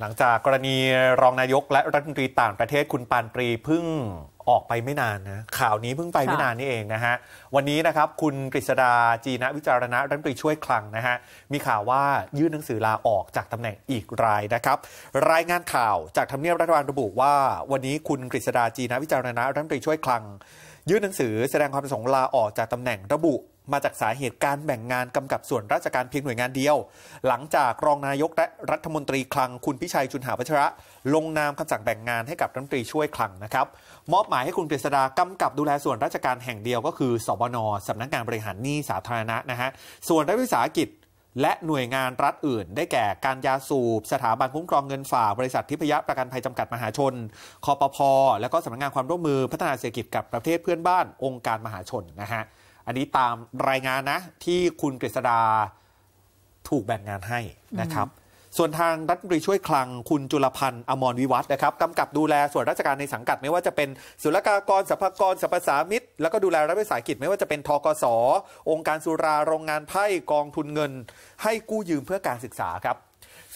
หลังจากกรณีรองนายกและรัฐมนตรีต่างประเทศ คุณปานปรีพึ่งออกไปไม่นานนะข่าวนี้เพิ่งไปไม่นานนี่เองนะฮะวันนี้นะครับคุณกฤษดาจีนวิจารณะรัฐมนตรีช่วยคลังนะฮะมีข่าวว่ายื่นหนังสือลาออกจากตำแหน่งอีกรายนะครับ รายงานข่าวจากทาเนียบรัฐบาลระบุว่า วันนี้คุณกฤษดาจีนวิจารณะรัฐมนตรีช่วยคลัง ยื่นหนังสือแสดงความประสงค์ลาออกจากตำแหน่งระบุมาจากสาเหตุการแบ่งงานกำกับส่วนราชการเพียงหน่วยงานเดียว หลังจากรองนายกและรัฐมนตรีคลัง คุณพิชัยจุนหาวัชระ ลงนามคำสั่งแบ่งงานให้กับรัฐมนตรีช่วยคลังนะครับมอบหมายให้คุณกฤษดากำกับดูแลส่วนราชการแห่งเดียว ก็คือสบนสำนักงานบริหารหนี้สาธารณะนะฮะส่วนรัฐวิสาหกิจ และหน่วยงานรัฐอื่น ได้แก่การยาสูบสถาบันคุ้มครองเงินฝากบริษัท ทิพยะประกันภัยจำกัดมหาชนคอปพและก็สำนักงานความร่วมมือพัฒนาเศรษฐกิจกับประเทศเพื่อนบ้านองค์การมหาชนนะฮะอันนี้ตามรายงานนะ ที่คุณกฤษดาถูกแบ่งงานให้นะครับ ส่วนทางรัฐมนตรีช่วยคลังคุณจุลพันธ์อมรวิวัฒนะครับกำกับดูแลส่วนราชการในสังกัด ไม่ว่าจะเป็นศุลกากรสภพพกรสัพสามิตร แล้วก็ดูแลรัฐวิสาหกิจไม่ว่าจะเป็นทกศอองค์การสุราโรงงานไพ่กองทุนเงิน ให้กู้ยืมเพื่อการศึกษาครับ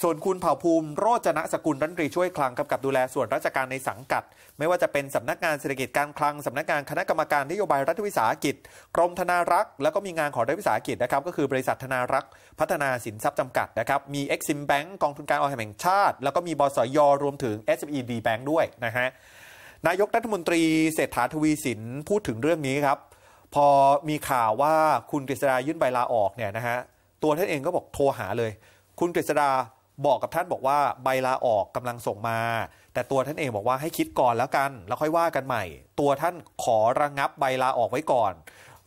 ส่วนคุณเผ่าภูมิ โรจนะสกุลรัฐมนตรีช่วยคลังกำกับดูแลส่วนราชการในสังกัด ไม่ว่าจะเป็นสำนักงานเศรษฐกิจการคลัง สำนักงานคณะกรรมการนโยบายรัฐวิสาหกิจ กรมธนารักษ์แล้วก็มีงานของรัฐวิสาหกิจนะครับ ก็คือบริษัทธนารักษ์พัฒนาสินทรัพย์จำกัดนะครับมีเอ็กซิมแบงก์กองทุนการออมแห่งชาติ แล้วก็มีบสยรวมถึง SMED Bank ด้วยนะฮะนายกรัฐมนตรีเศรษฐาทวีสินพูดถึงเรื่องนี้ครับพอมีข่าวว่าคุณกฤษดายื่นใบลาออกเนี่ยนะฮะตัวท่านเองก็บอกโทรหาเลยคุณกฤษดาบอกกับท่านบอกว่า ใบลาออกกำลังส่งมา แต่ตัวท่านเองบอกว่าให้คิดก่อนแล้วกัน แล้วค่อยว่ากันใหม่ ตัวท่านขอระงงับใบลาออกไว้ก่อน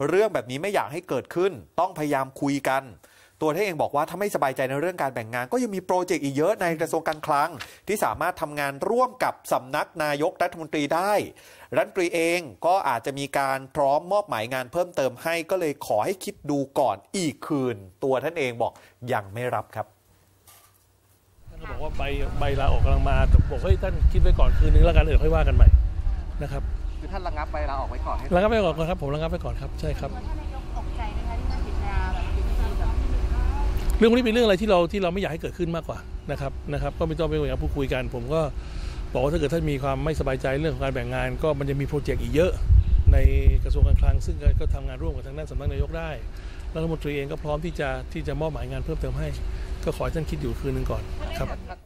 เรื่องแบบนี้ไม่อยากให้เกิดขึ้นต้องพยายามคุยกัน ตัวท่านเองบอกว่าถ้าไม่สบายใจในเรื่องการแบ่งงาน ก็ยังมีโปรเจกต์อีกเยอะในกระทรวงการคลังที่สามารถทำงานร่วมกับสำนักนายกรัฐมนตรีได้ รัฐมนตรีเองก็อาจจะมีการพร้อมมอบหมายงานเพิ่มเติมให้ก็เลยขอให้คิดดูก่อนอีกคืน ตัวท่านเองบอกยังไม่รับครับใบใบลาออกกำลังมาแต่บอกเฮ้ยท่านคิดไว้ก่อนคืนนึงแล้วกันเดี๋ยวค่อยว่ากันใหม่นะครับคือท่านระงับไปลาออกไว้ก่อนให้ระงับไว้ก่อนครับ ผมระงับไว้ก่อนครับ ใช่ครับเรื่องนี้เป็นเรื่องอะไรที่เราที่เราไม่อยากให้เกิดขึ้นมากกว่านะครับนะครับก็ไม่ต้องเป็นอย่างพูดคุยกัน ผมก็บอกว่าถ้าเกิดท่านมีความไม่สบายใจเรื่องของการแบ่งงาน ก็มันจะมีโปรเจกต์อีกเยอะ ในกระทรวงการคลังซึ่งก็ทำงานร่วมกับทางด้านสำนักนายกได้รัฐมนตรีเองก็พร้อมที่จะที่จะมอบหมายงานเพิ่มเติมให้ ก็ขอให้ท่านคิดอยู่คืนนึงก่อนครับ